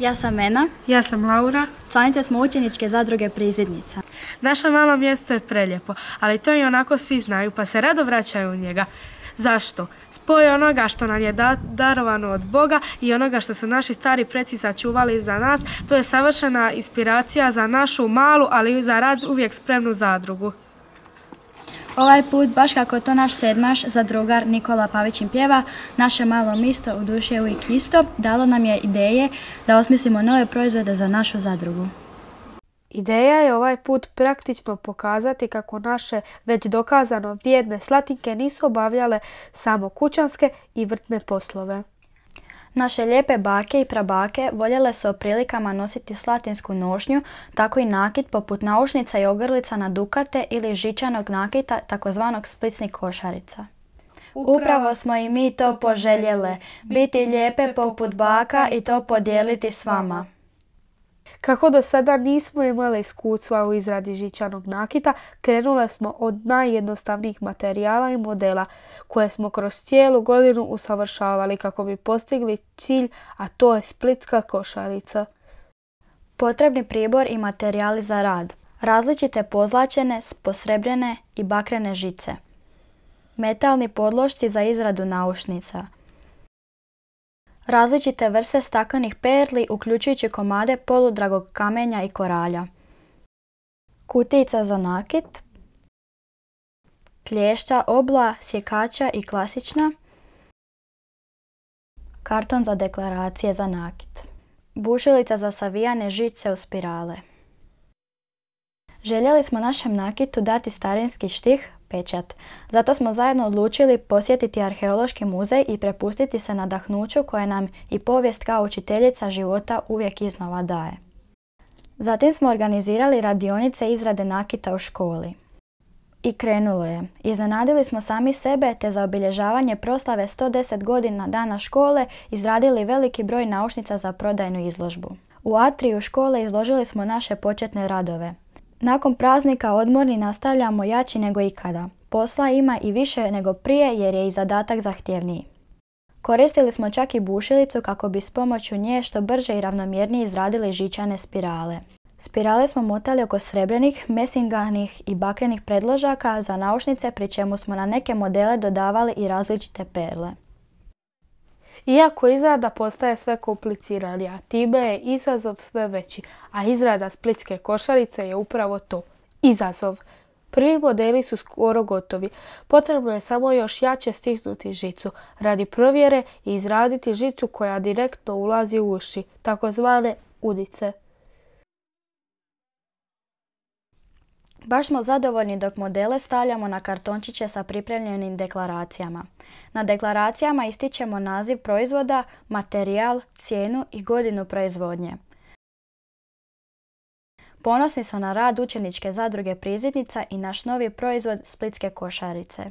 Ja sam Mena. Ja sam Laura. Članice smo učeničke zadruge Prizidnica. Naše malo mjesto je prelijepo, ali to i onako svi znaju pa se rado vraćaju u njega. Zašto? Spoj onoga što nam je darovano od Boga i onoga što su naši stari preci sačuvali za nas, to je savršena inspiracija za našu malu, ali za rad uvijek spremnu zadrugu. Ovaj put, baš kako to naš sedmaš za drugar Nikola Pavićin pjeva, naše malo misto u duši je uvijek isto, dalo nam je ideje da osmislimo nove proizvode za našu zadrugu. Ideja je ovaj put praktično pokazati kako naše već dokazano vrijedne slatinke nisu obavljale samo kućanske i vrtne poslove. Naše lijepe bake i prabake voljele su o prilikama nositi slatinsku nošnju, tako i nakit poput naušnica i ogrlica na dukate ili žičanog nakita takozvanog splicnih košarica. Upravo smo i mi to poželjele, biti lijepe poput baka i to podijeliti s vama. Kako do sada nismo imali iskustva u izradi žičanog nakita, krenule smo od najjednostavnijih materijala i modela koje smo kroz cijelu godinu usavršavali kako bi postigli cilj, a to je splitska košarica. Potrebni pribor i materijali za rad. Različite pozlačene, posrebljene i bakrene žice. Metalni podlošci za izradu naušnica – različite vrste staklenih perli uključujući komade poludragog kamenja i koralja, kutica za nakit, klješća, obla, sjekača i klasična, karton za deklaracije za nakit, bušilica za savijane žice u spirale. Željeli smo našem nakitu dati starinski štih pečat. Zato smo zajedno odlučili posjetiti arheološki muzej i prepustiti se na dahnuću koje nam i povijest kao učiteljica života uvijek iznova daje. Zatim smo organizirali radionice izrade nakita u školi. I krenulo je. Iznenadili smo sami sebe te za obilježavanje proslave 110 godina dana škole izradili veliki broj naušnica za prodajnu izložbu. U atriju škole izložili smo naše početne radove. Nakon praznika odmorni nastavljamo jači nego ikada. Posla ima i više nego prije jer je i zadatak zahtjevniji. Koristili smo čak i bušilicu kako bi s pomoću nje što brže i ravnomjernije izradili žičane spirale. Spirale smo motali oko srebrenih, mesinganih i bakrenih predložaka za naušnice pri čemu smo na neke modele dodavali i različite perle. Iako izrada postaje sve kompliciranija, time je izazov sve veći, a izrada splitske košarice je upravo to, izazov. Prvi modeli su skoro gotovi. Potrebno je samo još jače stisnuti žicu radi provjere i izraditi žicu koja direktno ulazi u uši, takozvane udice. Baš smo zadovoljni dok modele stavljamo na kartončiće sa pripremljenim deklaracijama. Na deklaracijama ističemo naziv proizvoda, materijal, cijenu i godinu proizvodnje. Ponosni smo na rad učeničke zadruge Prizidnica i naš novi proizvod Splitske košarice.